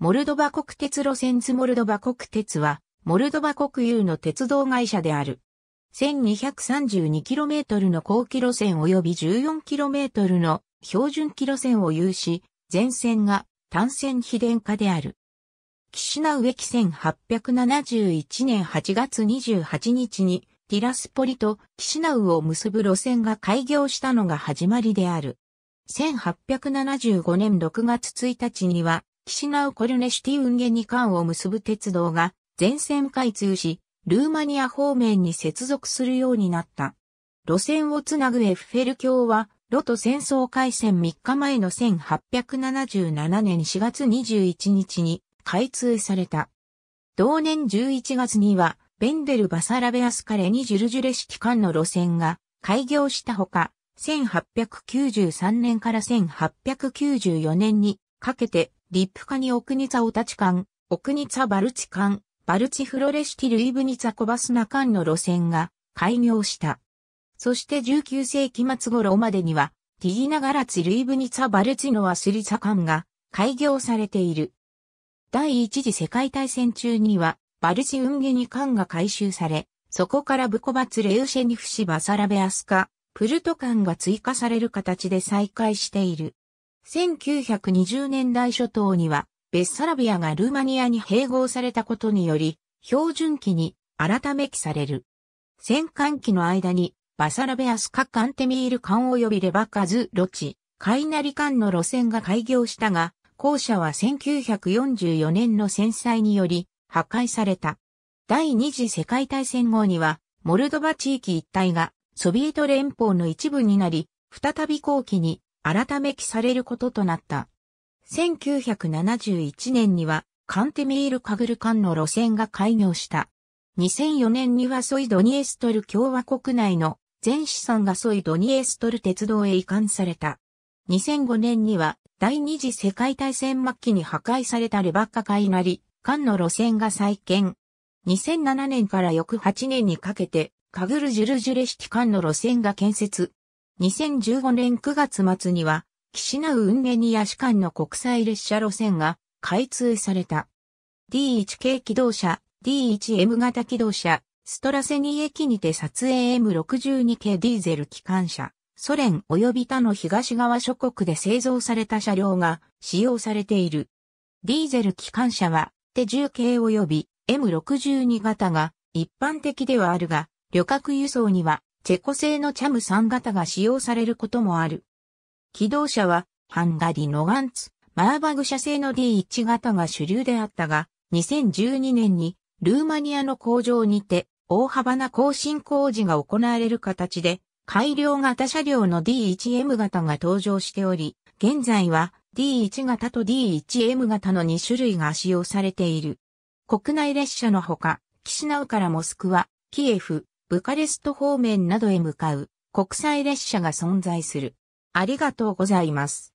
モルドバ国鉄路線図モルドバ国鉄は、モルドバ国有の鉄道会社である。1232km の高機路線及び 14km の標準機路線を有し、全線が単線非電化である。岸名植木1871年8月28日にティラスポリと岸名を結ぶ路線が開業したのが始まりである。1875年6月1日にはキシナウコルネシティ運ゲニンを結ぶ鉄道が全線開通し、ルーマニア方面に接続するようになった。路線をつなぐエッフェル橋は、ロト戦争開戦3日前の1877年4月21日に開通された。同年11月には、ベンデル・バサラベアスカレニ・ジュルジュレ式間の路線が開業したほか、1893年から1894年にかけてリップカニオクニツァオタチン、オクニツァバルチン、バルチフロレシティルイブニツァコバスナ間の路線が開業した。そして19世紀末頃までには、ティギナガラツルイブニツァバルチのアスリツァンが開業されている。第一次世界大戦中には、バルチウンゲニンが改修され、そこからブコバツレウシェニフシバサラベアスカ、プルトンが追加される形で再開している。1920年代初頭には、ベッサラビアがルーマニアに併合されたことにより、標準期に改め期される。戦艦期の間に、バサラベアスカ・カンテミール艦及びレバカズ・ロチ、カイナリ艦の路線が開業したが、校舎は1944年の戦災により破壊された。第二次世界大戦後には、モルドバ地域一帯がソビエト連邦の一部になり、再び後期に改め記されることとなった。1971年には、カンテミール・カグル間の路線が開業した。2004年にはソイ・ドニエストル共和国内の全資産がソイ・ドニエストル鉄道へ移管された。2005年には第二次世界大戦末期に破壊されたレバッカ海なり、間の路線が再建。2007年から翌8年にかけて、カグル・ジュルジュレ式間の路線が建設、2015年9月末には、キシナウ運ゲニア市間の国際列車路線が開通された。D1 系機動車、D1M 型機動車、ストラセニ駅にて撮影 M62 系ディーゼル機関車、ソ連及び他の東側諸国で製造された車両が使用されている。ディーゼル機関車は、手10系及び M62 型が一般的ではあるが、旅客輸送にはチェコ製のチャム3型が使用されることもある。機動車は、ハンガリーのガンツ、マーバグ社製の D1 型が主流であったが、2012年にルーマニアの工場にて大幅な更新工事が行われる形で改良型車両の D1M 型が登場しており、現在は D1 型と D1M 型の2種類が使用されている。国内列車のほか、キシナウからモスクワ、キエフ、ブカレスト方面などへ向かう国際列車が存在する。ありがとうございます。